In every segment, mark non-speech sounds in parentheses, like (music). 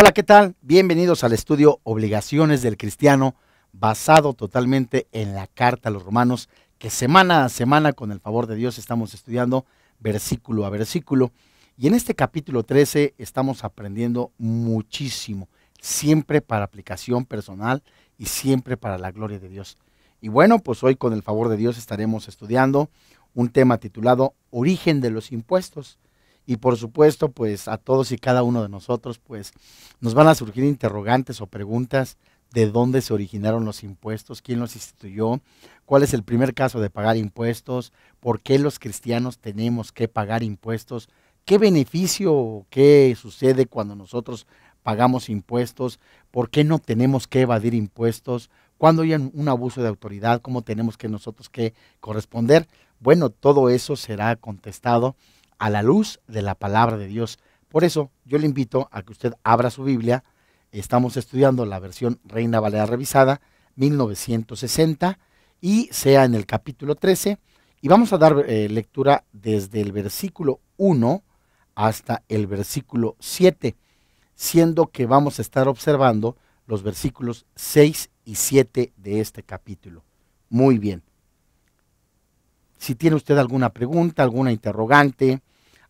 Hola, ¿qué tal? Bienvenidos al estudio Obligaciones del Cristiano, basado totalmente en la carta a los romanos, que semana a semana, con el favor de Dios, estamos estudiando versículo a versículo. Y en este capítulo 13 estamos aprendiendo muchísimo, siempre para aplicación personal y siempre para la gloria de Dios. Y bueno, pues hoy con el favor de Dios estaremos estudiando un tema titulado Origen de los Impuestos y por supuesto, pues a todos y cada uno de nosotros, pues nos van a surgir interrogantes o preguntas de dónde se originaron los impuestos, quién los instituyó, cuál es el primer caso de pagar impuestos, por qué los cristianos tenemos que pagar impuestos, qué beneficio, qué sucede cuando nosotros pagamos impuestos, por qué no tenemos que evadir impuestos, cuando hay un abuso de autoridad, cómo tenemos que nosotros que corresponder. Bueno, todo eso será contestado a la luz de la palabra de Dios. Por eso yo le invito a que usted abra su Biblia. Estamos estudiando la versión Reina Valera Revisada 1960 y sea en el capítulo 13. Y vamos a dar eh, lectura desde el versículo 1 hasta el versículo 7, siendo que vamos a estar observando los versículos 6 y 7 de este capítulo. Muy bien. Si tiene usted alguna pregunta, alguna interrogante,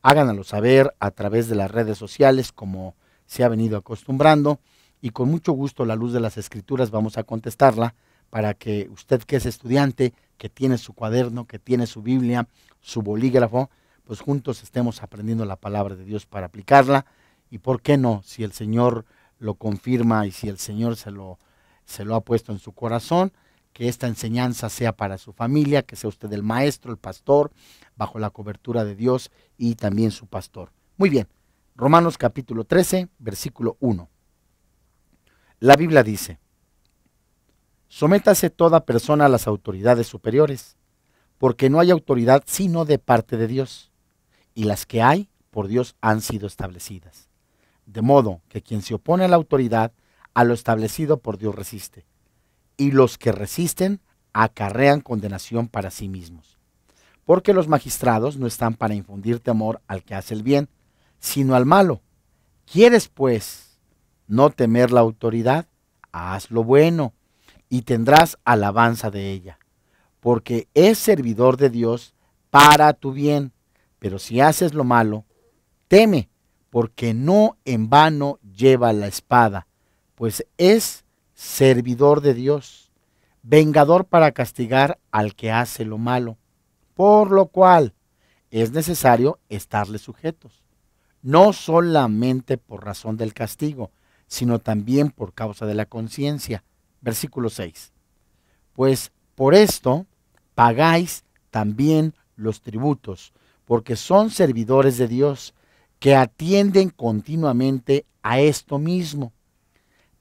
háganlo saber a través de las redes sociales como se ha venido acostumbrando y con mucho gusto la luz de las escrituras vamos a contestarla para que usted que es estudiante, que tiene su cuaderno, que tiene su Biblia, su bolígrafo, pues juntos estemos aprendiendo la palabra de Dios para aplicarla y por qué no, si el Señor lo confirma y si el Señor se lo, se lo ha puesto en su corazón, que esta enseñanza sea para su familia, que sea usted el maestro, el pastor, bajo la cobertura de Dios y también su pastor. Muy bien, Romanos capítulo 13, versículo 1. La Biblia dice, Sométase toda persona a las autoridades superiores, porque no hay autoridad sino de parte de Dios, y las que hay por Dios han sido establecidas. De modo que quien se opone a la autoridad, a lo establecido por Dios resiste y los que resisten acarrean condenación para sí mismos. Porque los magistrados no están para infundir temor al que hace el bien, sino al malo. ¿Quieres, pues, no temer la autoridad? Haz lo bueno y tendrás alabanza de ella, porque es servidor de Dios para tu bien. Pero si haces lo malo, teme, porque no en vano lleva la espada, pues es servidor de Dios, vengador para castigar al que hace lo malo, por lo cual es necesario estarle sujetos, no solamente por razón del castigo, sino también por causa de la conciencia. Versículo 6. Pues por esto pagáis también los tributos, porque son servidores de Dios que atienden continuamente a esto mismo.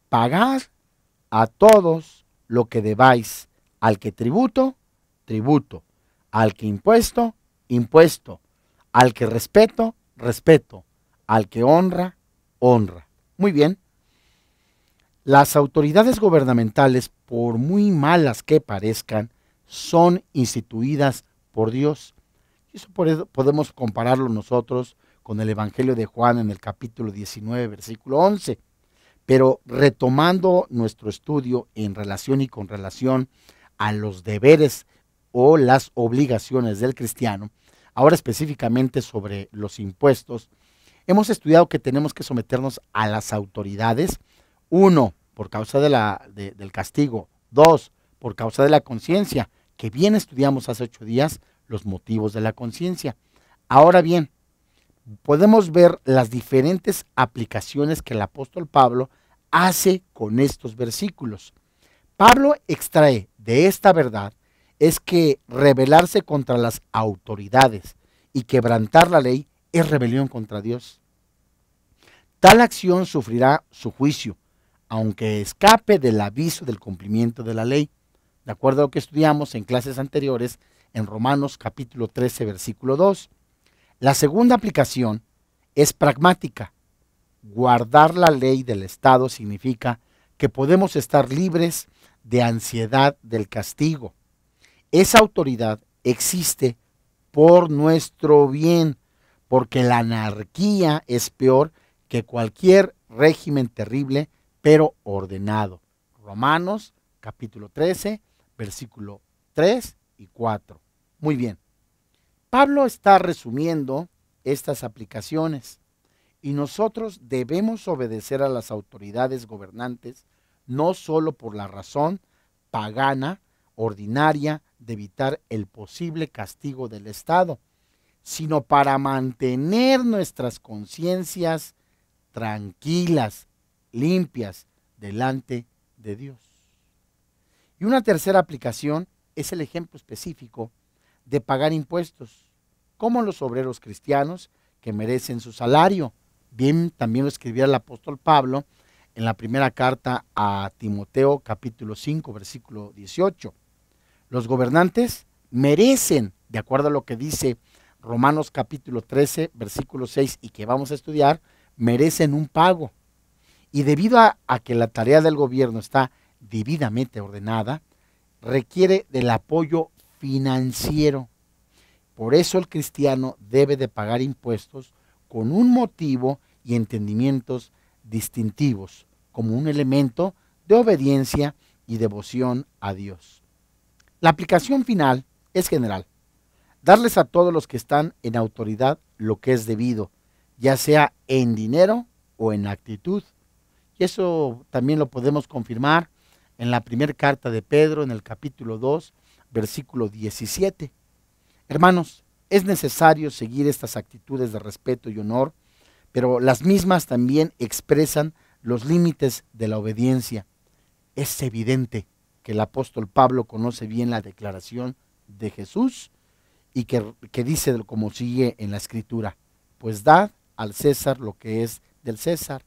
Pagar a todos lo que debáis, al que tributo, tributo, al que impuesto, impuesto, al que respeto, respeto, al que honra, honra. Muy bien. Las autoridades gubernamentales, por muy malas que parezcan, son instituidas por Dios. y Eso podemos compararlo nosotros con el Evangelio de Juan en el capítulo 19, versículo 11. Pero retomando nuestro estudio en relación y con relación a los deberes o las obligaciones del cristiano, ahora específicamente sobre los impuestos, hemos estudiado que tenemos que someternos a las autoridades, uno, por causa de la, del castigo, dos, por causa de la conciencia, que bien estudiamos hace ocho días los motivos de la conciencia. Ahora bien, podemos ver las diferentes aplicaciones que el apóstol Pablo hace con estos versículos. Pablo extrae de esta verdad es que rebelarse contra las autoridades y quebrantar la ley es rebelión contra Dios. Tal acción sufrirá su juicio, aunque escape del aviso del cumplimiento de la ley, de acuerdo a lo que estudiamos en clases anteriores en Romanos capítulo 13, versículo 2. La segunda aplicación es pragmática, guardar la ley del Estado significa que podemos estar libres de ansiedad del castigo. Esa autoridad existe por nuestro bien, porque la anarquía es peor que cualquier régimen terrible, pero ordenado. Romanos capítulo 13, versículo 3 y 4. Muy bien. Pablo está resumiendo estas aplicaciones y nosotros debemos obedecer a las autoridades gobernantes no solo por la razón pagana, ordinaria, de evitar el posible castigo del Estado, sino para mantener nuestras conciencias tranquilas, limpias, delante de Dios. Y una tercera aplicación es el ejemplo específico de pagar impuestos, como los obreros cristianos que merecen su salario, Bien, también lo escribía el apóstol Pablo en la primera carta a Timoteo capítulo 5 versículo 18. Los gobernantes merecen, de acuerdo a lo que dice Romanos capítulo 13 versículo 6 y que vamos a estudiar, merecen un pago. Y debido a, a que la tarea del gobierno está debidamente ordenada, requiere del apoyo financiero. Por eso el cristiano debe de pagar impuestos con un motivo y entendimientos distintivos, como un elemento de obediencia y devoción a Dios. La aplicación final es general. Darles a todos los que están en autoridad lo que es debido, ya sea en dinero o en actitud. Y eso también lo podemos confirmar en la primera carta de Pedro, en el capítulo 2, versículo 17. Hermanos, es necesario seguir estas actitudes de respeto y honor, pero las mismas también expresan los límites de la obediencia. Es evidente que el apóstol Pablo conoce bien la declaración de Jesús y que, dice como sigue en la escritura, pues dad al César lo que es del César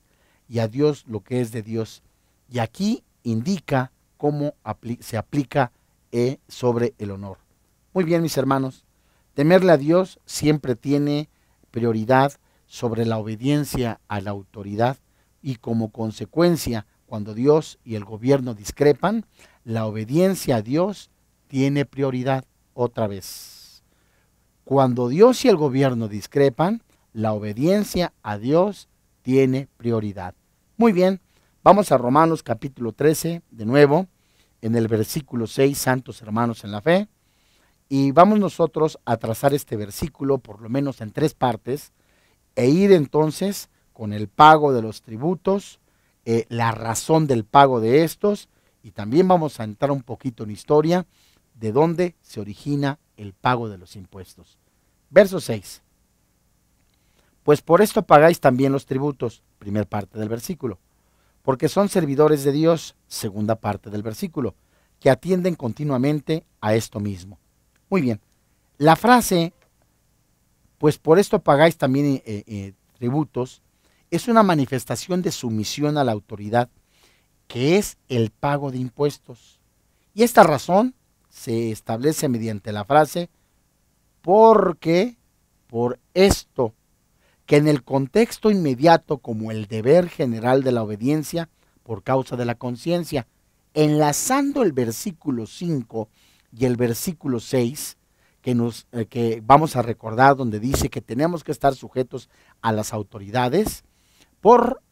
y a Dios lo que es de Dios. Y aquí indica cómo se aplica eh, sobre el honor. Muy bien, mis hermanos. Temerle a Dios siempre tiene prioridad sobre la obediencia a la autoridad y como consecuencia, cuando Dios y el gobierno discrepan, la obediencia a Dios tiene prioridad otra vez. Cuando Dios y el gobierno discrepan, la obediencia a Dios tiene prioridad. Muy bien, vamos a Romanos capítulo 13, de nuevo, en el versículo 6, Santos Hermanos en la Fe. Y vamos nosotros a trazar este versículo, por lo menos en tres partes, e ir entonces con el pago de los tributos, eh, la razón del pago de estos, y también vamos a entrar un poquito en historia de dónde se origina el pago de los impuestos. Verso 6. Pues por esto pagáis también los tributos, primera parte del versículo, porque son servidores de Dios, segunda parte del versículo, que atienden continuamente a esto mismo. Muy bien. La frase, pues por esto pagáis también eh, eh, eh, tributos, es una manifestación de sumisión a la autoridad, que es el pago de impuestos. Y esta razón se establece mediante la frase, porque por esto, que en el contexto inmediato como el deber general de la obediencia por causa de la conciencia, enlazando el versículo 5 y el versículo 6 que, nos, eh, que vamos a recordar donde dice que tenemos que estar sujetos a las autoridades por,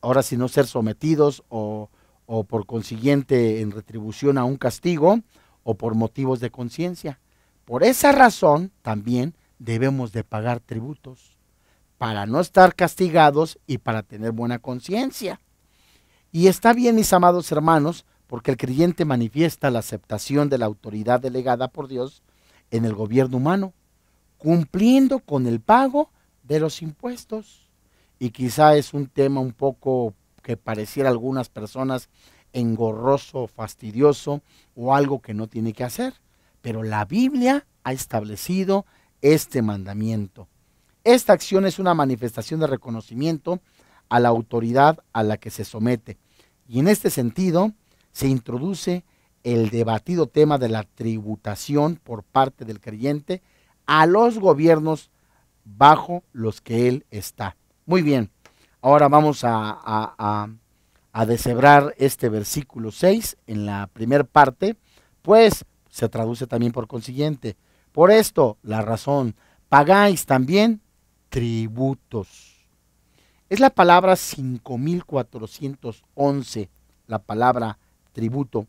ahora si no ser sometidos o, o por consiguiente en retribución a un castigo o por motivos de conciencia. Por esa razón también debemos de pagar tributos para no estar castigados y para tener buena conciencia. Y está bien, mis amados hermanos, porque el creyente manifiesta la aceptación de la autoridad delegada por Dios en el gobierno humano, cumpliendo con el pago de los impuestos. Y quizá es un tema un poco que pareciera a algunas personas engorroso, fastidioso o algo que no tiene que hacer, pero la Biblia ha establecido este mandamiento. Esta acción es una manifestación de reconocimiento a la autoridad a la que se somete. Y en este sentido, se introduce el debatido tema de la tributación por parte del creyente a los gobiernos bajo los que él está. Muy bien, ahora vamos a, deshebrar este versículo 6 en la primera parte, pues se traduce también por consiguiente. Por esto, la razón, pagáis también tributos. Es la palabra 5411, la palabra tributo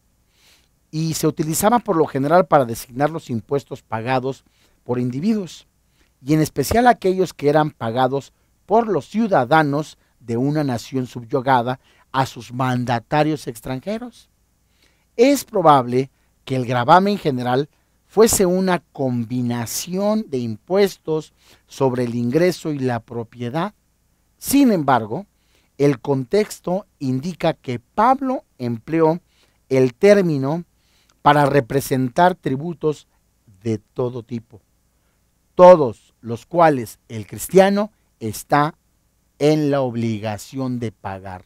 y se utilizaba por lo general para designar los impuestos pagados por individuos y en especial aquellos que eran pagados por los ciudadanos de una nación subyugada a sus mandatarios extranjeros. Es probable que el gravamen general fuese una combinación de impuestos sobre el ingreso y la propiedad. Sin embargo, el contexto indica que Pablo empleó el término para representar tributos de todo tipo, todos los cuales el cristiano está en la obligación de pagar,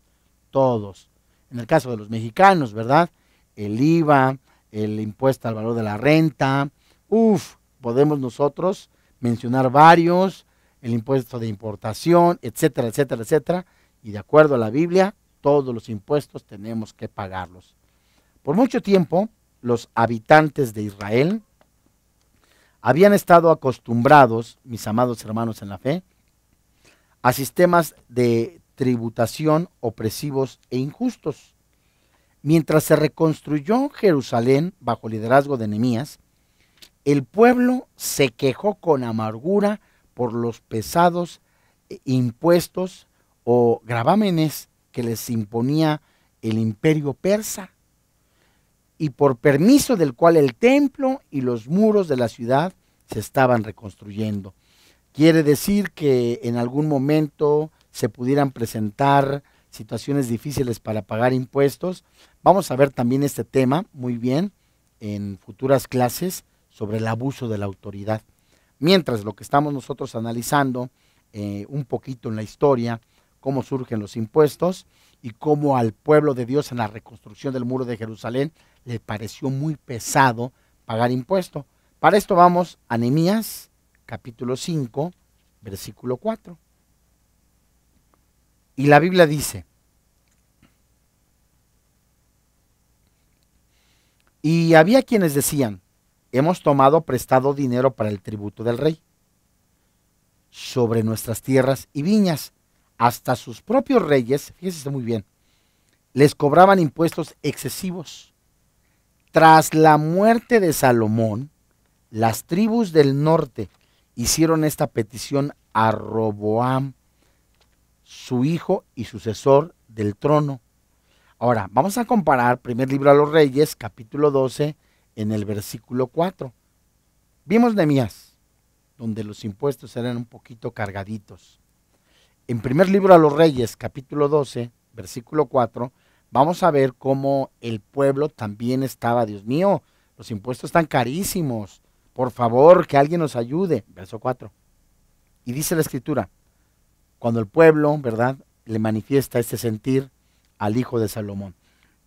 todos. En el caso de los mexicanos, ¿verdad? El IVA, el impuesto al valor de la renta, uff, podemos nosotros mencionar varios, el impuesto de importación, etcétera, etcétera, etcétera. Y de acuerdo a la Biblia, todos los impuestos tenemos que pagarlos. Por mucho tiempo, los habitantes de Israel habían estado acostumbrados, mis amados hermanos en la fe, a sistemas de tributación opresivos e injustos. Mientras se reconstruyó Jerusalén bajo liderazgo de Nehemías, el pueblo se quejó con amargura por los pesados e impuestos o gravámenes que les imponía el imperio persa y por permiso del cual el templo y los muros de la ciudad se estaban reconstruyendo. Quiere decir que en algún momento se pudieran presentar situaciones difíciles para pagar impuestos. Vamos a ver también este tema muy bien en futuras clases sobre el abuso de la autoridad. Mientras lo que estamos nosotros analizando eh, un poquito en la historia, cómo surgen los impuestos, y cómo al pueblo de Dios en la reconstrucción del muro de Jerusalén le pareció muy pesado pagar impuesto. Para esto vamos a Nehemías capítulo 5, versículo 4. Y la Biblia dice, y había quienes decían, hemos tomado prestado dinero para el tributo del rey sobre nuestras tierras y viñas hasta sus propios reyes, fíjense muy bien, les cobraban impuestos excesivos. Tras la muerte de Salomón, las tribus del norte hicieron esta petición a Roboam, su hijo y sucesor del trono. Ahora, vamos a comparar primer libro a los reyes, capítulo 12, en el versículo 4. Vimos Nemías, donde los impuestos eran un poquito cargaditos. En primer libro a los Reyes, capítulo 12, versículo 4, vamos a ver cómo el pueblo también estaba, Dios mío, los impuestos están carísimos, por favor, que alguien nos ayude. Verso 4. Y dice la escritura, cuando el pueblo, ¿verdad?, le manifiesta este sentir al hijo de Salomón.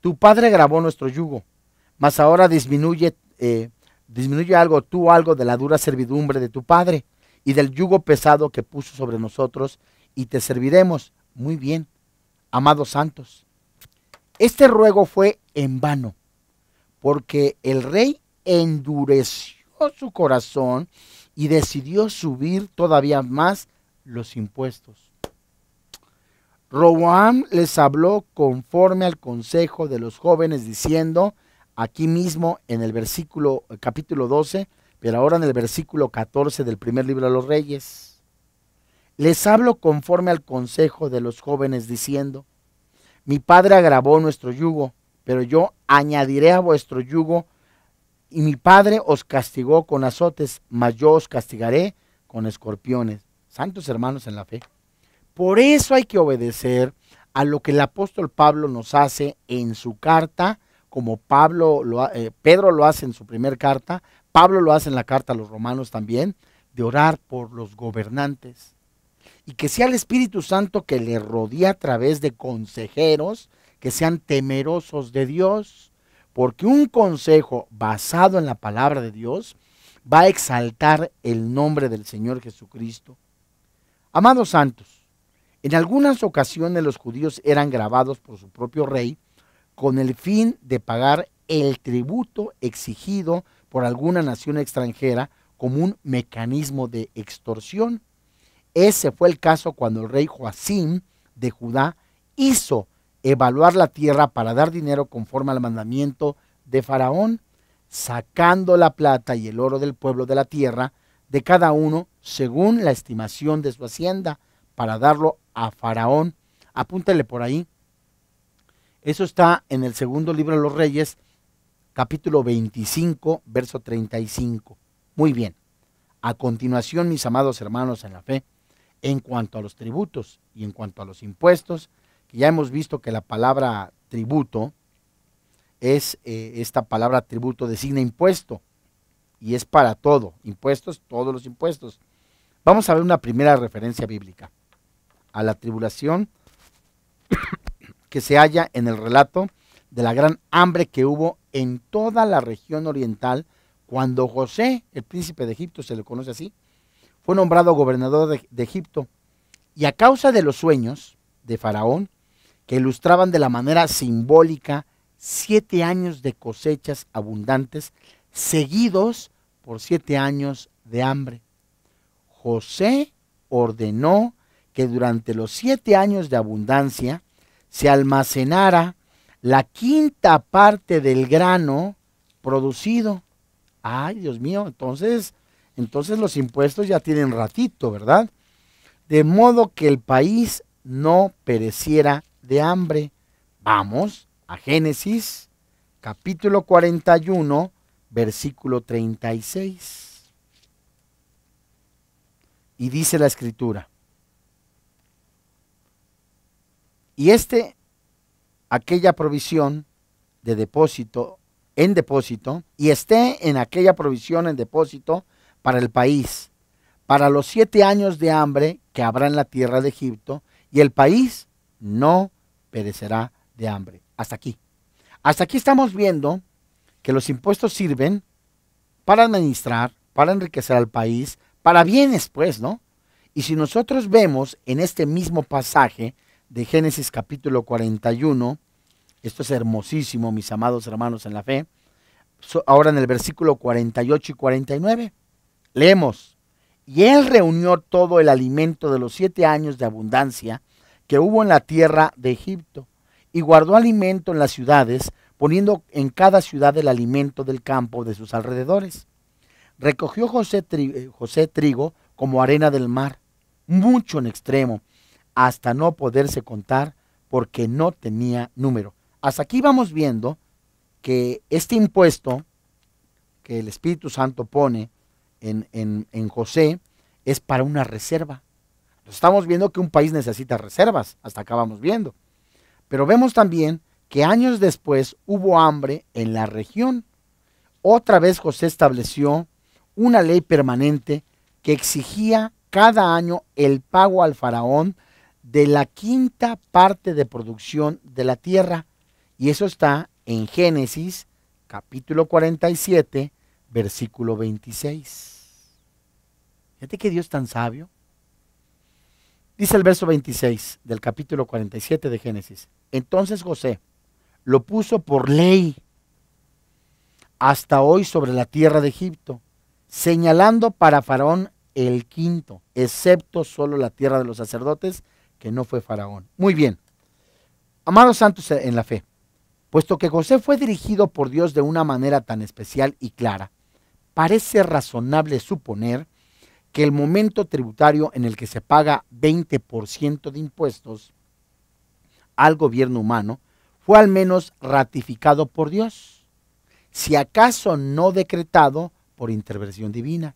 Tu padre grabó nuestro yugo, mas ahora disminuye, eh, disminuye algo tú, algo de la dura servidumbre de tu padre y del yugo pesado que puso sobre nosotros y te serviremos muy bien, amados santos. Este ruego fue en vano, porque el rey endureció su corazón y decidió subir todavía más los impuestos. Roboam les habló conforme al consejo de los jóvenes diciendo, aquí mismo en el versículo capítulo 12, pero ahora en el versículo 14 del primer libro de los Reyes. Les hablo conforme al consejo de los jóvenes diciendo, mi padre agravó nuestro yugo, pero yo añadiré a vuestro yugo, y mi padre os castigó con azotes, mas yo os castigaré con escorpiones. Santos hermanos en la fe. Por eso hay que obedecer a lo que el apóstol Pablo nos hace en su carta, como Pablo eh, Pedro lo hace en su primera carta, Pablo lo hace en la carta a los romanos también, de orar por los gobernantes y que sea el Espíritu Santo que le rodea a través de consejeros que sean temerosos de Dios, porque un consejo basado en la palabra de Dios va a exaltar el nombre del Señor Jesucristo. Amados santos, en algunas ocasiones los judíos eran grabados por su propio rey con el fin de pagar el tributo exigido por alguna nación extranjera como un mecanismo de extorsión. Ese fue el caso cuando el rey Joacim de Judá hizo evaluar la tierra para dar dinero conforme al mandamiento de Faraón, sacando la plata y el oro del pueblo de la tierra, de cada uno según la estimación de su hacienda, para darlo a Faraón. Apúntele por ahí. Eso está en el segundo libro de los Reyes, capítulo 25, verso 35. Muy bien. A continuación, mis amados hermanos en la fe, en cuanto a los tributos y en cuanto a los impuestos, ya hemos visto que la palabra tributo es, eh, esta palabra tributo designa impuesto y es para todo, impuestos, todos los impuestos. Vamos a ver una primera referencia bíblica a la tribulación (coughs) que se halla en el relato de la gran hambre que hubo en toda la región oriental cuando José, el príncipe de Egipto, se le conoce así, fue nombrado gobernador de, Egipto y a causa de los sueños de Faraón, que ilustraban de la manera simbólica siete años de cosechas abundantes, seguidos por siete años de hambre. José ordenó que durante los siete años de abundancia se almacenara la quinta parte del grano producido. Ay, Dios mío, entonces entonces los impuestos ya tienen ratito, ¿verdad? De modo que el país no pereciera de hambre. Vamos a Génesis capítulo 41, versículo 36. Y dice la escritura. Y este, aquella provisión de depósito en depósito, y esté en aquella provisión en depósito para el país, para los siete años de hambre que habrá en la tierra de Egipto, y el país no perecerá de hambre. Hasta aquí. Hasta aquí estamos viendo que los impuestos sirven para administrar, para enriquecer al país, para bienes, pues, ¿no? Y si nosotros vemos en este mismo pasaje de Génesis capítulo 41, esto es hermosísimo, mis amados hermanos en la fe, ahora en el versículo 48 y 49. Leemos, y él reunió todo el alimento de los siete años de abundancia que hubo en la tierra de Egipto, y guardó alimento en las ciudades, poniendo en cada ciudad el alimento del campo de sus alrededores. Recogió José, eh, José trigo como arena del mar, mucho en extremo, hasta no poderse contar porque no tenía número. Hasta aquí vamos viendo que este impuesto que el Espíritu Santo pone en, José es para una reserva. Estamos viendo que un país necesita reservas, hasta acá vamos viendo. Pero vemos también que años después hubo hambre en la región. Otra vez José estableció una ley permanente que exigía cada año el pago al faraón de la quinta parte de producción de la tierra. Y eso está en Génesis capítulo 47, versículo 26 que Dios tan sabio. Dice el verso 26 del capítulo 47 de Génesis. Entonces José lo puso por ley hasta hoy sobre la tierra de Egipto, señalando para Faraón el quinto, excepto solo la tierra de los sacerdotes, que no fue Faraón. Muy bien. Amados santos en la fe, puesto que José fue dirigido por Dios de una manera tan especial y clara, parece razonable suponer que el momento tributario en el que se paga 20% de impuestos al gobierno humano fue al menos ratificado por Dios, si acaso no decretado por intervención divina.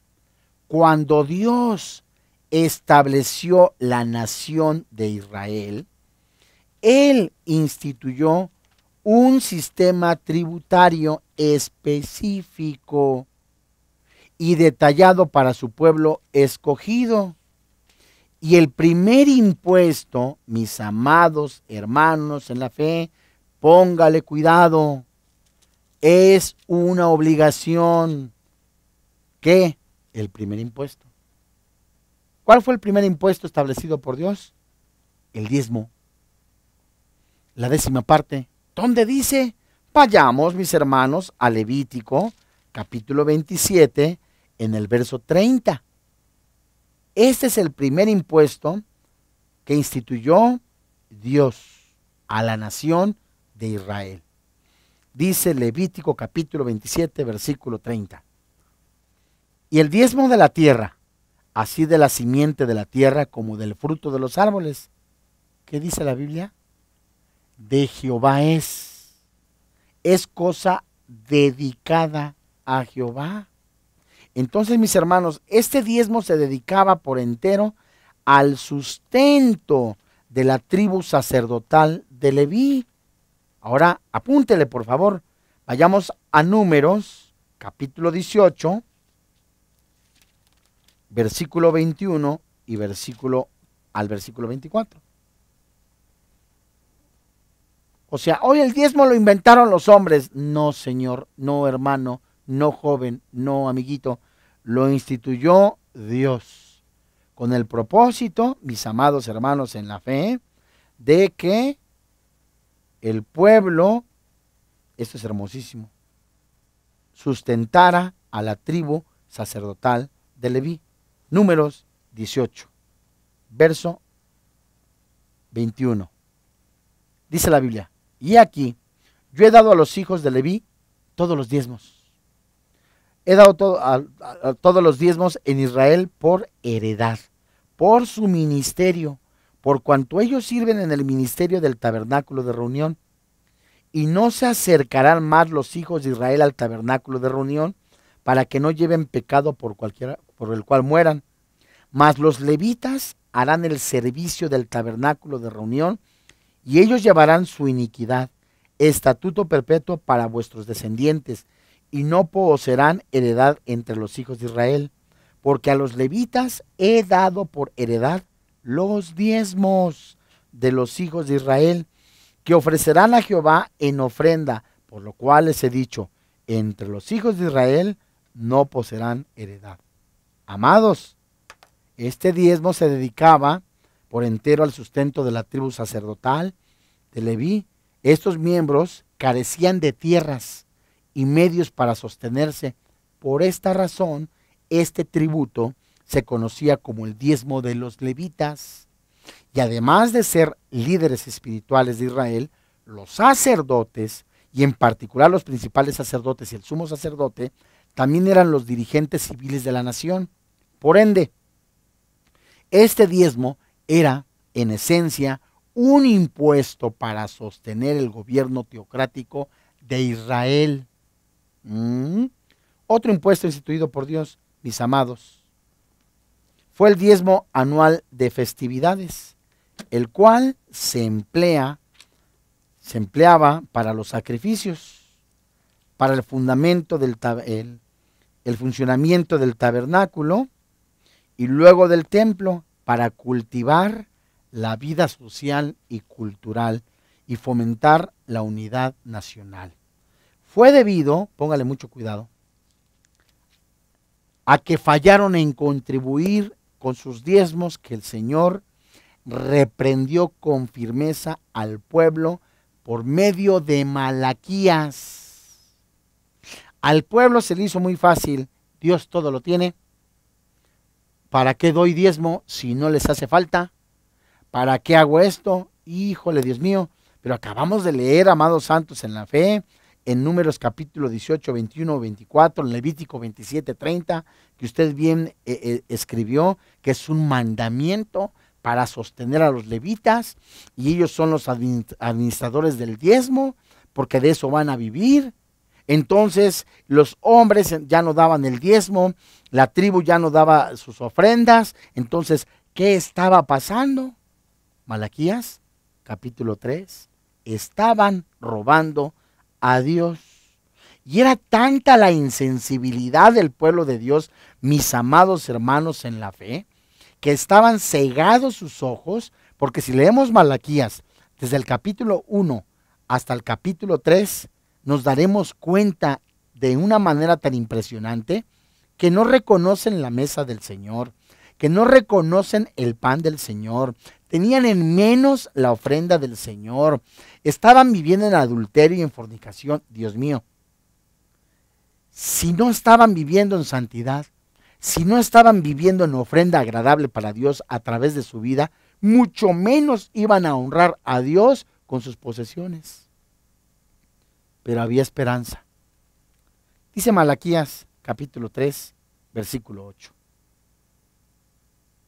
Cuando Dios estableció la nación de Israel, Él instituyó un sistema tributario específico y detallado para su pueblo escogido. Y el primer impuesto, mis amados hermanos en la fe, póngale cuidado, es una obligación. ¿Qué? El primer impuesto. ¿Cuál fue el primer impuesto establecido por Dios? El diezmo. La décima parte. ¿Dónde dice? Vayamos, mis hermanos, a Levítico, capítulo 27, en el verso 30. Este es el primer impuesto que instituyó Dios a la nación de Israel. Dice Levítico capítulo 27, versículo 30. Y el diezmo de la tierra, así de la simiente de la tierra como del fruto de los árboles, ¿qué dice la Biblia? De Jehová es. Es cosa dedicada a Jehová. Entonces, mis hermanos, este diezmo se dedicaba por entero al sustento de la tribu sacerdotal de Leví. Ahora, apúntele, por favor. Vayamos a Números, capítulo 18, versículo 21 y versículo al versículo 24. O sea, hoy el diezmo lo inventaron los hombres. No, señor, no, hermano, no, joven, no, amiguito lo instituyó Dios, con el propósito, mis amados hermanos en la fe, de que el pueblo, esto es hermosísimo, sustentara a la tribu sacerdotal de Leví. Números 18, verso 21. Dice la Biblia, y aquí, yo he dado a los hijos de Leví todos los diezmos He dado a, todos los diezmos en Israel por heredad, por su ministerio, por cuanto ellos sirven en el ministerio del tabernáculo de reunión. Y no se acercarán más los hijos de Israel al tabernáculo de reunión, para que no lleven pecado por, cualquiera, por el cual mueran. Mas los levitas harán el servicio del tabernáculo de reunión, y ellos llevarán su iniquidad, estatuto perpetuo para vuestros descendientes, y no poseerán heredad entre los hijos de Israel, porque a los levitas he dado por heredad los diezmos de los hijos de Israel, que ofrecerán a Jehová en ofrenda, por lo cual les he dicho, entre los hijos de Israel no poseerán heredad. Amados, este diezmo se dedicaba por entero al sustento de la tribu sacerdotal de Leví. Estos miembros carecían de tierras y medios para sostenerse. Por esta razón, este tributo se conocía como el diezmo de los levitas. Y además de ser líderes espirituales de Israel, los sacerdotes, y en particular los principales sacerdotes y el sumo sacerdote, también eran los dirigentes civiles de la nación. Por ende, este diezmo era, en esencia, un impuesto para sostener el gobierno teocrático de Israel. Mm. Otro impuesto instituido por Dios, mis amados, fue el diezmo anual de festividades, el cual se emplea, se empleaba para los sacrificios, para el fundamento del el funcionamiento del tabernáculo y luego del templo para cultivar la vida social y cultural y fomentar la unidad nacional fue debido, póngale mucho cuidado, a que fallaron en contribuir con sus diezmos que el Señor reprendió con firmeza al pueblo por medio de Malaquías. Al pueblo se le hizo muy fácil, Dios todo lo tiene. ¿Para qué doy diezmo si no les hace falta? ¿Para qué hago esto? Híjole, Dios mío, pero acabamos de leer, amados santos, en la fe, en Números capítulo 18, 21, 24, en Levítico 27, 30, que usted bien eh, eh, escribió, que es un mandamiento para sostener a los levitas, y ellos son los administradores del diezmo, porque de eso van a vivir. Entonces los hombres ya no daban el diezmo, la tribu ya no daba sus ofrendas. Entonces, ¿qué estaba pasando? Malaquías capítulo 3. Estaban robando a Dios. Y era tanta la insensibilidad del pueblo de Dios, mis amados hermanos en la fe, que estaban cegados sus ojos, porque si leemos Malaquías desde el capítulo 1 hasta el capítulo 3, nos daremos cuenta de una manera tan impresionante que no reconocen la mesa del Señor, que no reconocen el pan del Señor, tenían en menos la ofrenda del Señor, estaban viviendo en adulterio y en fornicación, Dios mío. Si no estaban viviendo en santidad, si no estaban viviendo en ofrenda agradable para Dios a través de su vida, mucho menos iban a honrar a Dios con sus posesiones. Pero había esperanza. Dice Malaquías capítulo 3, versículo 8.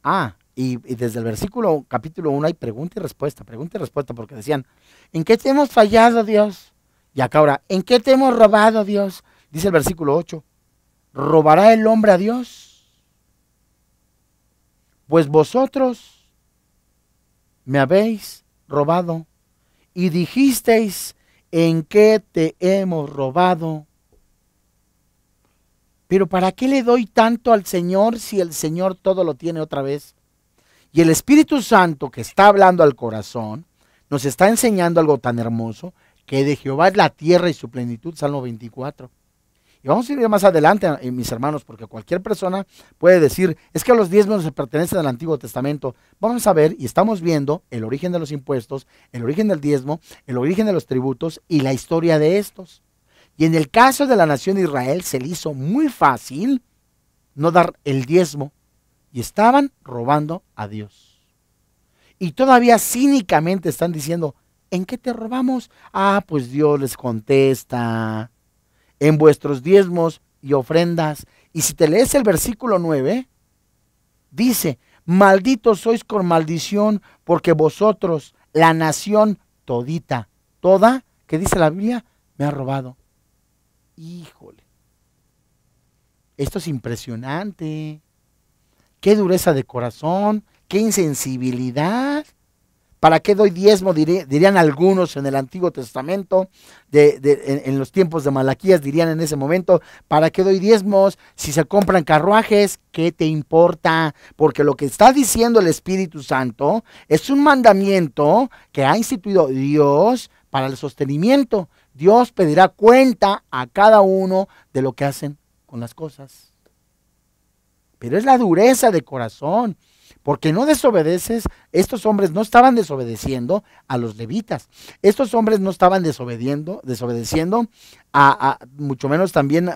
Ah, y, desde el versículo capítulo 1 hay pregunta y respuesta, pregunta y respuesta, porque decían, ¿en qué te hemos fallado, Dios? Y acá ahora, ¿en qué te hemos robado, Dios? Dice el versículo 8, ¿robará el hombre a Dios? Pues vosotros me habéis robado y dijisteis, ¿en qué te hemos robado? Pero ¿para qué le doy tanto al Señor si el Señor todo lo tiene otra vez? Y el Espíritu Santo que está hablando al corazón nos está enseñando algo tan hermoso que de Jehová es la tierra y su plenitud, Salmo 24. Y vamos a ir más adelante, eh, mis hermanos, porque cualquier persona puede decir, es que los diezmos se pertenecen al Antiguo Testamento. Vamos a ver, y estamos viendo el origen de los impuestos, el origen del diezmo, el origen de los tributos y la historia de estos. Y en el caso de la nación de Israel se le hizo muy fácil no dar el diezmo y estaban robando a Dios. Y todavía cínicamente están diciendo, ¿en qué te robamos? Ah, pues Dios les contesta, en vuestros diezmos y ofrendas. Y si te lees el versículo 9, dice, malditos sois con maldición, porque vosotros, la nación todita, toda, que dice la Biblia, me ha robado. Híjole. Esto es impresionante qué dureza de corazón, qué insensibilidad. ¿Para qué doy diezmo? dirían algunos en el Antiguo Testamento, de, en, en, los tiempos de Malaquías dirían en ese momento, ¿para qué doy diezmos? Si se compran carruajes, ¿qué te importa? Porque lo que está diciendo el Espíritu Santo es un mandamiento que ha instituido Dios para el sostenimiento. Dios pedirá cuenta a cada uno de lo que hacen con las cosas pero es la dureza de corazón, porque no desobedeces, estos hombres no estaban desobedeciendo a los levitas, estos hombres no estaban desobediendo, desobedeciendo a, mucho menos también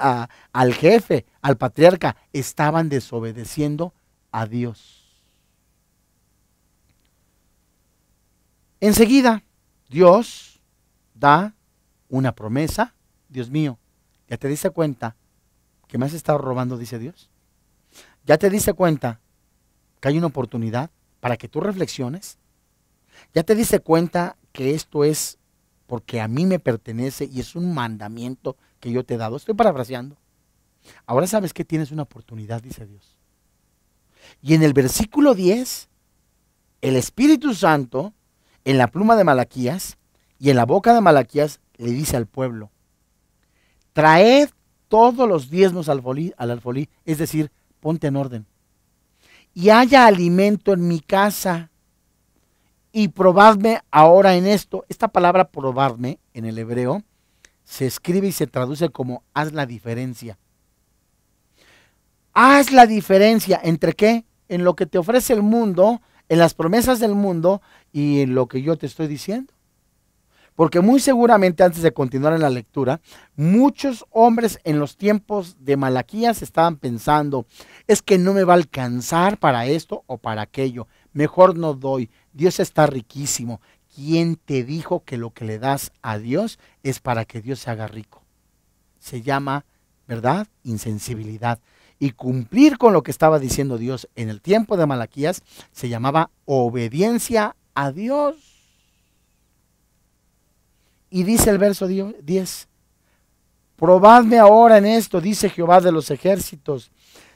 al jefe, al patriarca, estaban desobedeciendo a Dios. Enseguida, Dios da una promesa, Dios mío, ya te diste cuenta que me has estado robando, dice Dios. ¿Ya te diste cuenta que hay una oportunidad para que tú reflexiones? ¿Ya te diste cuenta que esto es porque a mí me pertenece y es un mandamiento que yo te he dado? Estoy parafraseando. Ahora sabes que tienes una oportunidad, dice Dios. Y en el versículo 10, el Espíritu Santo, en la pluma de Malaquías y en la boca de Malaquías, le dice al pueblo, traed todos los diezmos al alfolí, al alfolí, es decir, ponte en orden. Y haya alimento en mi casa. Y probadme ahora en esto. Esta palabra probadme en el hebreo se escribe y se traduce como haz la diferencia. Haz la diferencia entre qué? En lo que te ofrece el mundo, en las promesas del mundo y en lo que yo te estoy diciendo. Porque muy seguramente, antes de continuar en la lectura, muchos hombres en los tiempos de Malaquías estaban pensando, es que no me va a alcanzar para esto o para aquello, mejor no doy, Dios está riquísimo. ¿Quién te dijo que lo que le das a Dios es para que Dios se haga rico? Se llama, ¿verdad? Insensibilidad. Y cumplir con lo que estaba diciendo Dios en el tiempo de Malaquías se llamaba obediencia a Dios. Y dice el verso 10, probadme ahora en esto, dice Jehová de los ejércitos,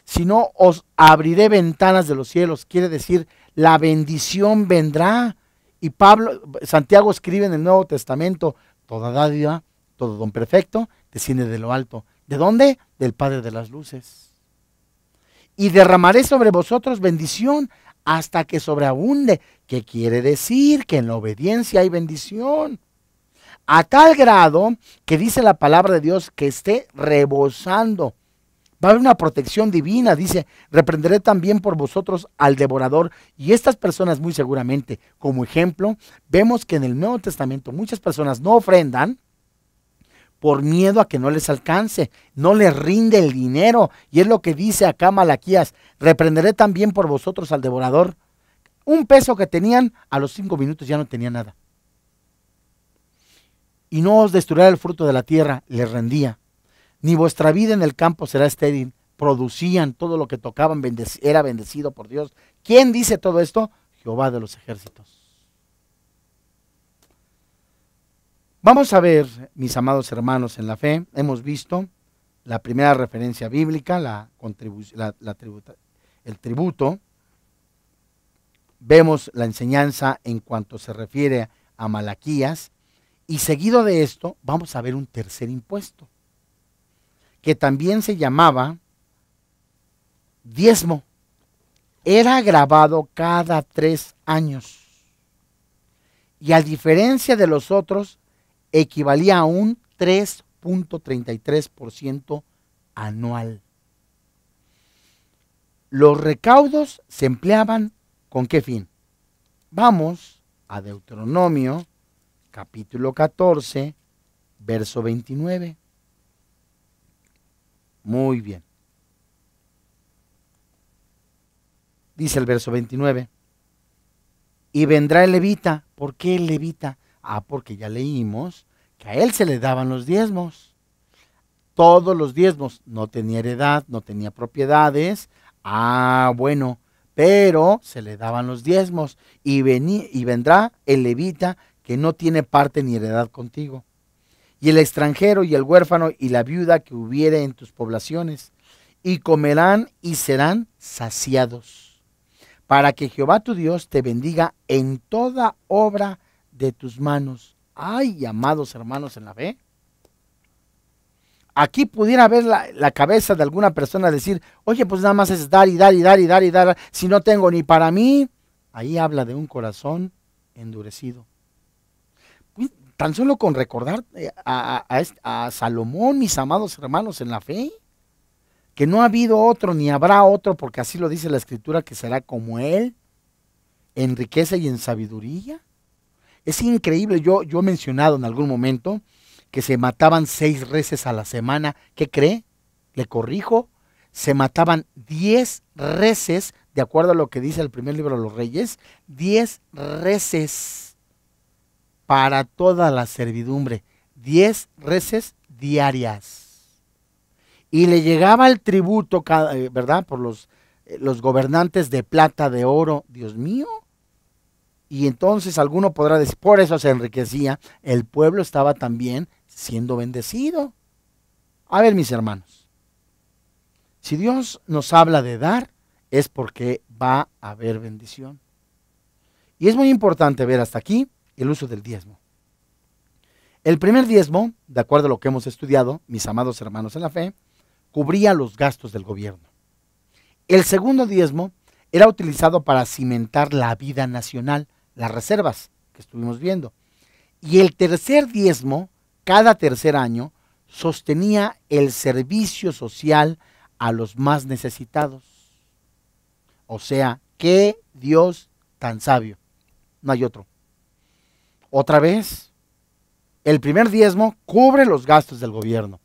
sino os abriré ventanas de los cielos, quiere decir, la bendición vendrá. Y Pablo, Santiago escribe en el Nuevo Testamento, toda dádiva, todo don perfecto, desciende de lo alto. ¿De dónde? Del Padre de las Luces. Y derramaré sobre vosotros bendición hasta que sobreabunde, ¿Qué quiere decir que en la obediencia hay bendición. A tal grado que dice la palabra de Dios que esté rebosando Va a haber una protección divina, dice, reprenderé también por vosotros al devorador. Y estas personas muy seguramente, como ejemplo, vemos que en el Nuevo Testamento muchas personas no ofrendan por miedo a que no les alcance, no les rinde el dinero. Y es lo que dice acá Malaquías, reprenderé también por vosotros al devorador. Un peso que tenían, a los cinco minutos ya no tenía nada. Y no os destruirá el fruto de la tierra, les rendía ni vuestra vida en el campo será estéril. Producían todo lo que tocaban, era bendecido por Dios. ¿Quién dice todo esto? Jehová de los ejércitos. Vamos a ver, mis amados hermanos en la fe, hemos visto la primera referencia bíblica, la, el tributo. Vemos la enseñanza en cuanto se refiere a Malaquías. Y seguido de esto, vamos a ver un tercer impuesto que también se llamaba diezmo, era grabado cada tres años y a diferencia de los otros equivalía a un 3.33% anual. Los recaudos se empleaban con qué fin? Vamos a Deuteronomio capítulo 14, verso 29. Muy bien. Dice el verso 29. Y vendrá el levita. ¿Por qué el levita? Ah, porque ya leímos que a él se le daban los diezmos. Todos los diezmos. No tenía heredad, no tenía propiedades. Ah, bueno, pero se le daban los diezmos. Y, vení, y vendrá el levita que no tiene parte ni heredad contigo y el extranjero y el huérfano y la viuda que hubiere en tus poblaciones, y comerán y serán saciados, para que Jehová tu Dios te bendiga en toda obra de tus manos. Ay, amados hermanos en la fe. Aquí pudiera ver la, la cabeza de alguna persona decir, oye, pues nada más es dar y dar y dar y dar y dar, si no tengo ni para mí. Ahí habla de un corazón endurecido. Tan solo con recordar eh, a, Salomón, mis amados hermanos en la fe, que no ha habido otro ni habrá otro, porque así lo dice la escritura, que será como él, en riqueza y en sabiduría. Es increíble, yo, yo he mencionado en algún momento que se mataban seis reses a la semana. ¿Qué cree? Le corrijo. Se mataban diez reses, de acuerdo a lo que dice el primer libro de los reyes, diez reses para toda la servidumbre, diez reces diarias. Y le llegaba el tributo, eh, ¿verdad? Por los, eh, los gobernantes de plata, de oro, Dios mío. Y entonces alguno podrá decir, por eso se enriquecía, el pueblo estaba también siendo bendecido. A ver, mis hermanos, si Dios nos habla de dar, es porque va a haber bendición. Y es muy importante ver hasta aquí el uso del diezmo. El primer diezmo, de acuerdo a lo que hemos estudiado, mis amados hermanos en la fe, cubría los gastos del gobierno. El segundo diezmo era utilizado para cimentar la vida nacional, las reservas que estuvimos viendo. Y el tercer diezmo, cada tercer año, sostenía el servicio social a los más necesitados. O sea, qué Dios tan sabio. No hay otro. Otra vez, el primer diezmo cubre los gastos del gobierno.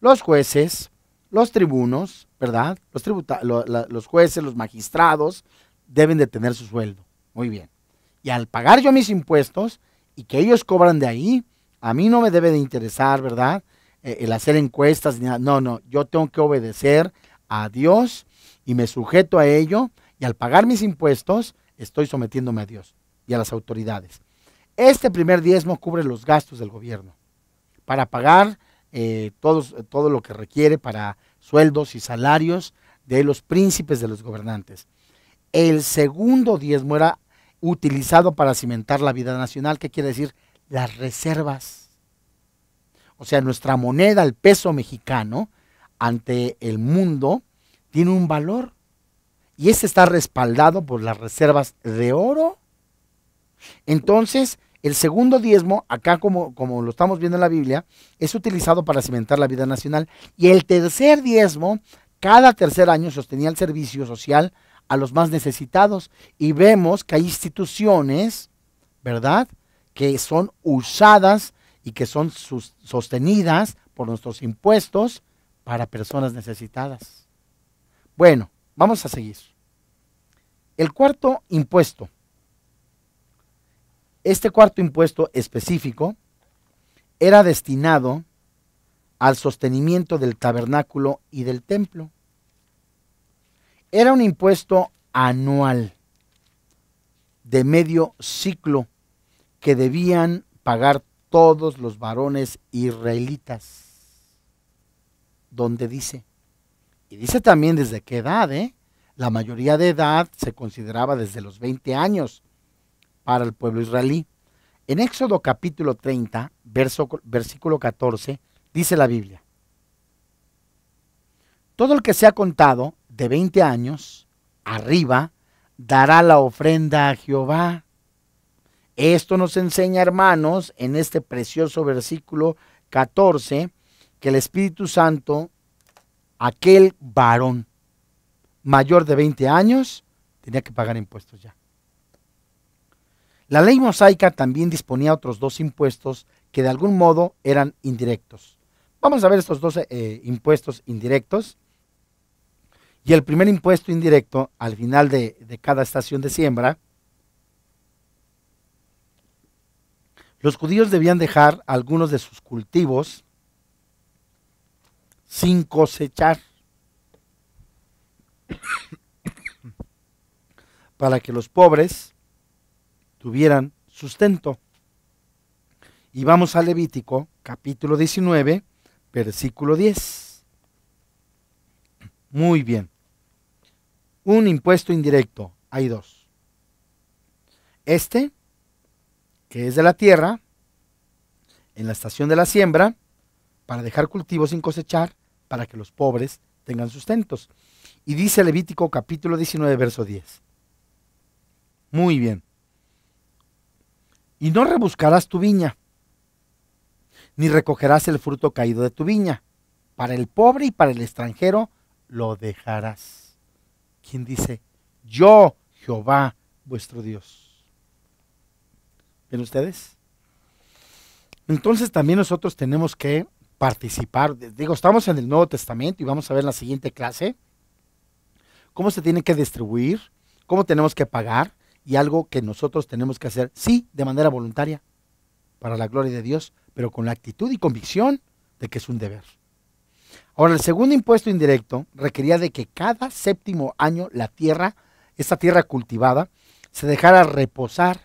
Los jueces, los tribunos, ¿verdad? Los, tributa los jueces, los magistrados deben de tener su sueldo. Muy bien. Y al pagar yo mis impuestos y que ellos cobran de ahí, a mí no me debe de interesar, ¿verdad? E, el hacer encuestas, no, no, yo tengo que obedecer a Dios y me sujeto a ello y al pagar mis impuestos estoy sometiéndome a Dios y a las autoridades. Este primer diezmo cubre los gastos del gobierno para pagar eh, todo lo que requiere para sueldos y salarios de los príncipes de los gobernantes. El segundo diezmo era utilizado para cimentar la vida nacional, que quiere decir las reservas. O sea, nuestra moneda, el peso mexicano, ante el mundo, tiene un valor. Y este está respaldado por las reservas de oro entonces, el segundo diezmo, acá como, lo estamos viendo en la Biblia, es utilizado para cimentar la vida nacional. Y el tercer diezmo, cada tercer año sostenía el servicio social a los más necesitados. Y vemos que hay instituciones, ¿verdad?, que son usadas y que son sostenidas por nuestros impuestos para personas necesitadas. Bueno, vamos a seguir. El cuarto impuesto este cuarto impuesto específico era destinado al sostenimiento del tabernáculo y del templo. Era un impuesto anual de medio ciclo que debían pagar todos los varones israelitas. Donde dice, y dice también desde qué edad, ¿eh? La mayoría de edad se consideraba desde los 20 años para el pueblo israelí. En Éxodo capítulo 30, verso, versículo 14, dice la Biblia, Todo el que sea contado de 20 años arriba dará la ofrenda a Jehová. Esto nos enseña, hermanos, en este precioso versículo 14, que el Espíritu Santo, aquel varón mayor de 20 años, tenía que pagar impuestos ya. La ley mosaica también disponía otros dos impuestos que de algún modo eran indirectos. Vamos a ver estos dos eh, impuestos indirectos. Y el primer impuesto indirecto al final de cada estación de siembra, los judíos debían dejar algunos de sus cultivos sin cosechar (coughs) para que los pobres tuvieran sustento. Y vamos a Levítico, capítulo 19, versículo 10. Muy bien. Un impuesto indirecto, hay dos. Este, que es de la tierra, en la estación de la siembra, para dejar cultivos sin cosechar, para que los pobres tengan sustentos. Y dice Levítico capítulo 19, verso 10. Muy bien y no rebuscarás tu viña, ni recogerás el fruto caído de tu viña. Para el pobre y para el extranjero lo dejarás. ¿Quién dice? Yo, Jehová, vuestro Dios. ¿Ven ustedes? Entonces también nosotros tenemos que participar. Digo, estamos en el Nuevo Testamento y vamos a ver en la siguiente clase cómo se tiene que distribuir, cómo tenemos que pagar, y algo que nosotros tenemos que hacer, sí, de manera voluntaria, para la gloria de Dios, pero con la actitud y convicción de que es un deber. Ahora, el segundo impuesto indirecto requería de que cada séptimo año la tierra, esa tierra cultivada, se dejara reposar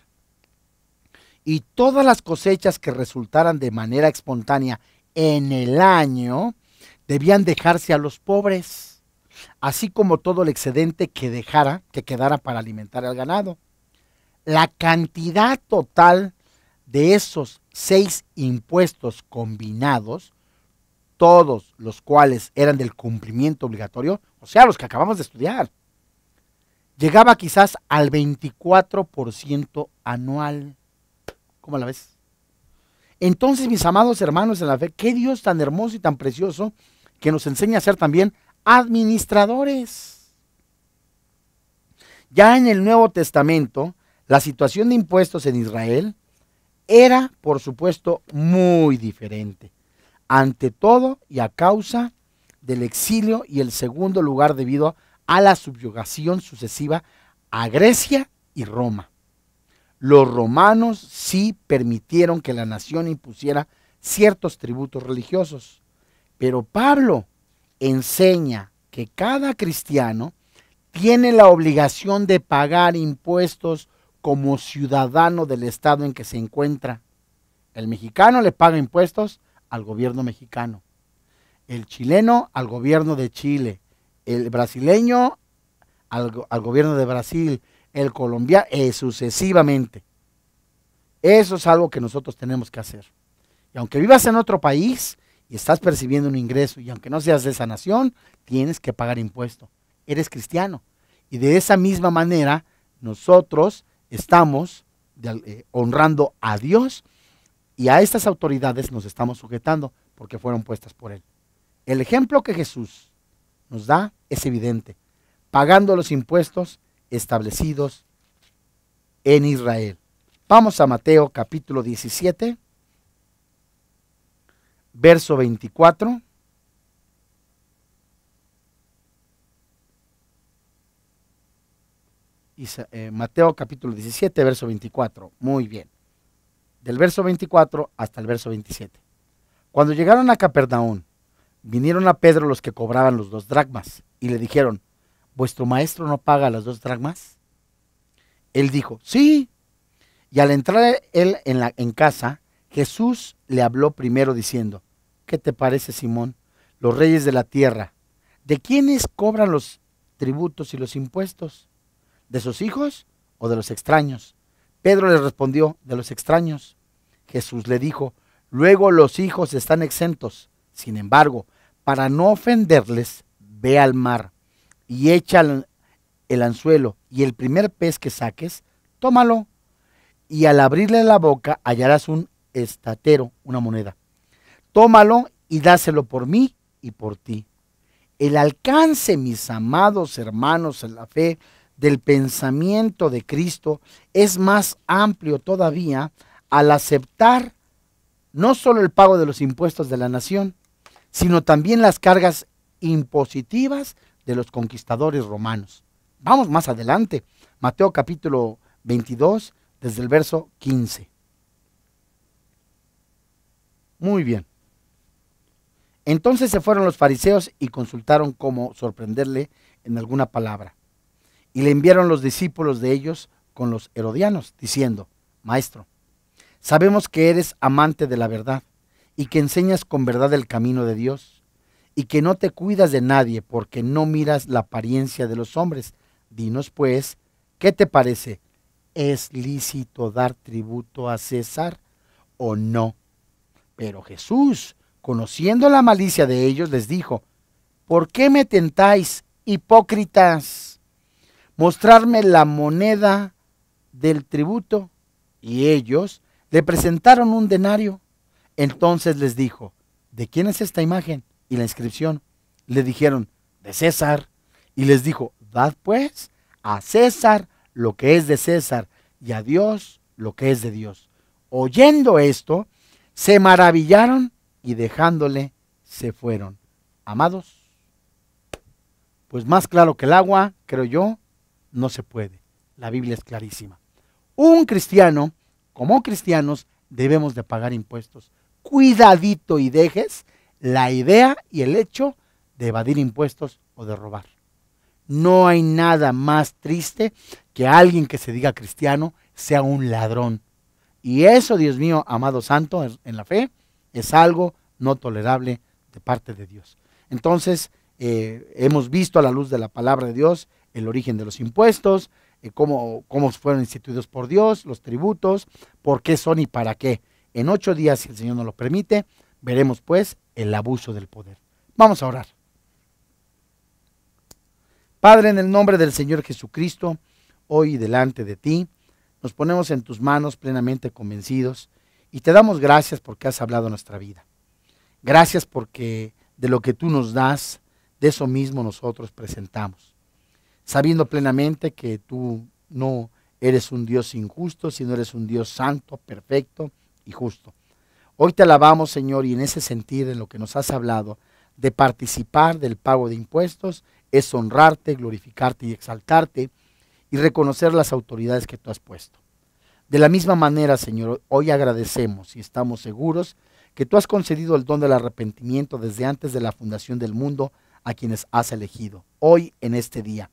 y todas las cosechas que resultaran de manera espontánea en el año debían dejarse a los pobres, así como todo el excedente que dejara, que quedara para alimentar al ganado la cantidad total de esos seis impuestos combinados, todos los cuales eran del cumplimiento obligatorio, o sea, los que acabamos de estudiar, llegaba quizás al 24% anual. ¿Cómo la ves? Entonces, mis amados hermanos en la fe, qué Dios tan hermoso y tan precioso que nos enseña a ser también administradores. Ya en el Nuevo Testamento, la situación de impuestos en Israel era, por supuesto, muy diferente, ante todo y a causa del exilio y el segundo lugar debido a la subyugación sucesiva a Grecia y Roma. Los romanos sí permitieron que la nación impusiera ciertos tributos religiosos, pero Pablo enseña que cada cristiano tiene la obligación de pagar impuestos como ciudadano del estado en que se encuentra. El mexicano le paga impuestos al gobierno mexicano, el chileno al gobierno de Chile, el brasileño al, gobierno de Brasil, el colombiano, y eh, sucesivamente. Eso es algo que nosotros tenemos que hacer. Y aunque vivas en otro país y estás percibiendo un ingreso, y aunque no seas de esa nación, tienes que pagar impuesto. Eres cristiano. Y de esa misma manera, nosotros estamos eh, honrando a Dios y a estas autoridades nos estamos sujetando porque fueron puestas por Él. El ejemplo que Jesús nos da es evidente, pagando los impuestos establecidos en Israel. Vamos a Mateo capítulo 17, verso 24. Eh, Mateo capítulo 17, verso 24. Muy bien. Del verso 24 hasta el verso 27. Cuando llegaron a Capernaum, vinieron a Pedro los que cobraban los dos dracmas y le dijeron, ¿vuestro maestro no paga las dos dracmas? Él dijo, sí. Y al entrar él en, la, en casa, Jesús le habló primero diciendo, ¿qué te parece Simón? Los reyes de la tierra, ¿de quiénes cobran los tributos y los impuestos? ¿De sus hijos o de los extraños? Pedro le respondió, de los extraños. Jesús le dijo, luego los hijos están exentos. Sin embargo, para no ofenderles, ve al mar y echa el anzuelo y el primer pez que saques, tómalo. Y al abrirle la boca hallarás un estatero, una moneda. Tómalo y dáselo por mí y por ti. El alcance, mis amados hermanos en la fe, del pensamiento de Cristo es más amplio todavía al aceptar no solo el pago de los impuestos de la nación, sino también las cargas impositivas de los conquistadores romanos. Vamos más adelante, Mateo capítulo 22, desde el verso 15. Muy bien. Entonces se fueron los fariseos y consultaron cómo sorprenderle en alguna palabra. Y le enviaron los discípulos de ellos con los herodianos, diciendo, Maestro, sabemos que eres amante de la verdad y que enseñas con verdad el camino de Dios y que no te cuidas de nadie porque no miras la apariencia de los hombres. Dinos pues, ¿qué te parece? ¿Es lícito dar tributo a César o no? Pero Jesús, conociendo la malicia de ellos, les dijo, ¿por qué me tentáis, hipócritas? mostrarme la moneda del tributo. Y ellos le presentaron un denario. Entonces les dijo, ¿de quién es esta imagen y la inscripción? Le dijeron, de César. Y les dijo, dad pues a César lo que es de César y a Dios lo que es de Dios. Oyendo esto, se maravillaron y dejándole se fueron. Amados, pues más claro que el agua, creo yo, no se puede. La Biblia es clarísima. Un cristiano, como cristianos, debemos de pagar impuestos. Cuidadito y dejes la idea y el hecho de evadir impuestos o de robar. No hay nada más triste que alguien que se diga cristiano sea un ladrón. Y eso, Dios mío, amado santo, en la fe, es algo no tolerable de parte de Dios. Entonces, eh, hemos visto a la luz de la palabra de Dios el origen de los impuestos, eh, cómo, cómo fueron instituidos por Dios, los tributos, por qué son y para qué. En ocho días, si el Señor nos lo permite, veremos pues el abuso del poder. Vamos a orar. Padre, en el nombre del Señor Jesucristo, hoy delante de ti, nos ponemos en tus manos plenamente convencidos y te damos gracias porque has hablado nuestra vida. Gracias porque de lo que tú nos das, de eso mismo nosotros presentamos sabiendo plenamente que tú no eres un Dios injusto, sino eres un Dios santo, perfecto y justo. Hoy te alabamos, Señor, y en ese sentido, en lo que nos has hablado, de participar del pago de impuestos, es honrarte, glorificarte y exaltarte, y reconocer las autoridades que tú has puesto. De la misma manera, Señor, hoy agradecemos y estamos seguros que tú has concedido el don del arrepentimiento desde antes de la fundación del mundo a quienes has elegido, hoy en este día.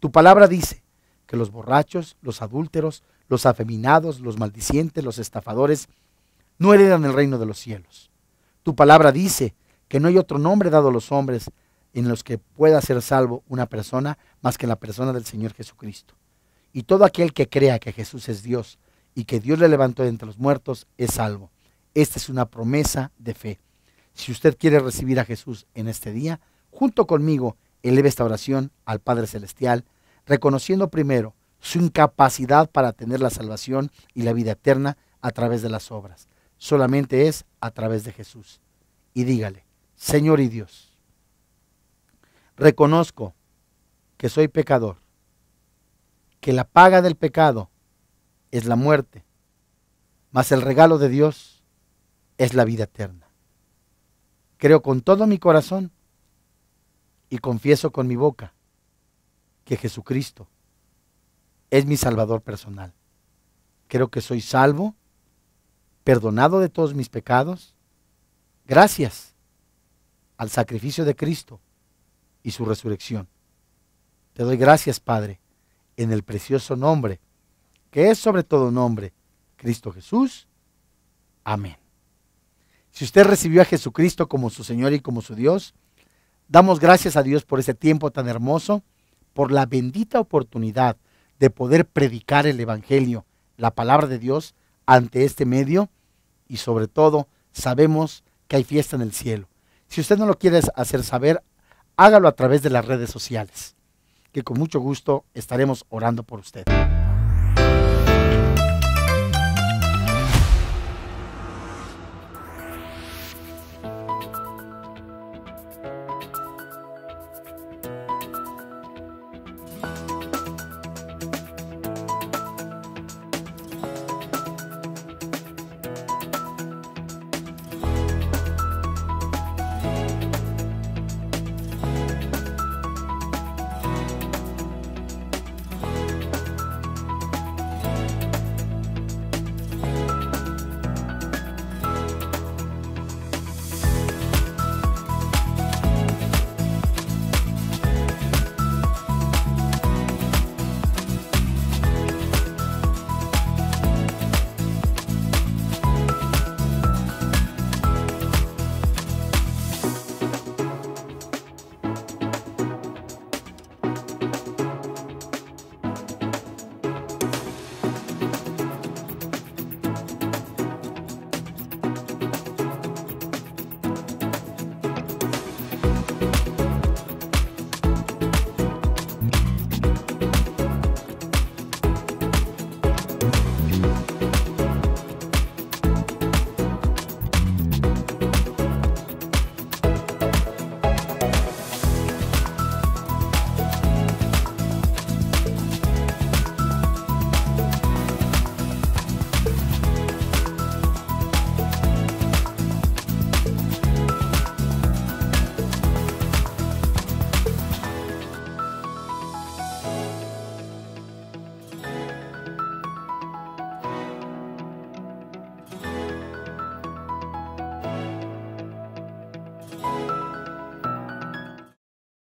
Tu palabra dice que los borrachos, los adúlteros, los afeminados, los maldicientes, los estafadores, no heredan el reino de los cielos. Tu palabra dice que no hay otro nombre dado a los hombres en los que pueda ser salvo una persona más que en la persona del Señor Jesucristo. Y todo aquel que crea que Jesús es Dios y que Dios le levantó de entre los muertos es salvo. Esta es una promesa de fe. Si usted quiere recibir a Jesús en este día, junto conmigo Eleve esta oración al Padre Celestial, reconociendo primero su incapacidad para tener la salvación y la vida eterna a través de las obras. Solamente es a través de Jesús. Y dígale, Señor y Dios, reconozco que soy pecador, que la paga del pecado es la muerte, mas el regalo de Dios es la vida eterna. Creo con todo mi corazón y confieso con mi boca que Jesucristo es mi Salvador personal. Creo que soy salvo, perdonado de todos mis pecados, gracias al sacrificio de Cristo y su resurrección. Te doy gracias, Padre, en el precioso nombre, que es sobre todo nombre, Cristo Jesús. Amén. Si usted recibió a Jesucristo como su Señor y como su Dios, Damos gracias a Dios por ese tiempo tan hermoso, por la bendita oportunidad de poder predicar el Evangelio, la palabra de Dios, ante este medio y sobre todo sabemos que hay fiesta en el cielo. Si usted no lo quiere hacer saber, hágalo a través de las redes sociales, que con mucho gusto estaremos orando por usted.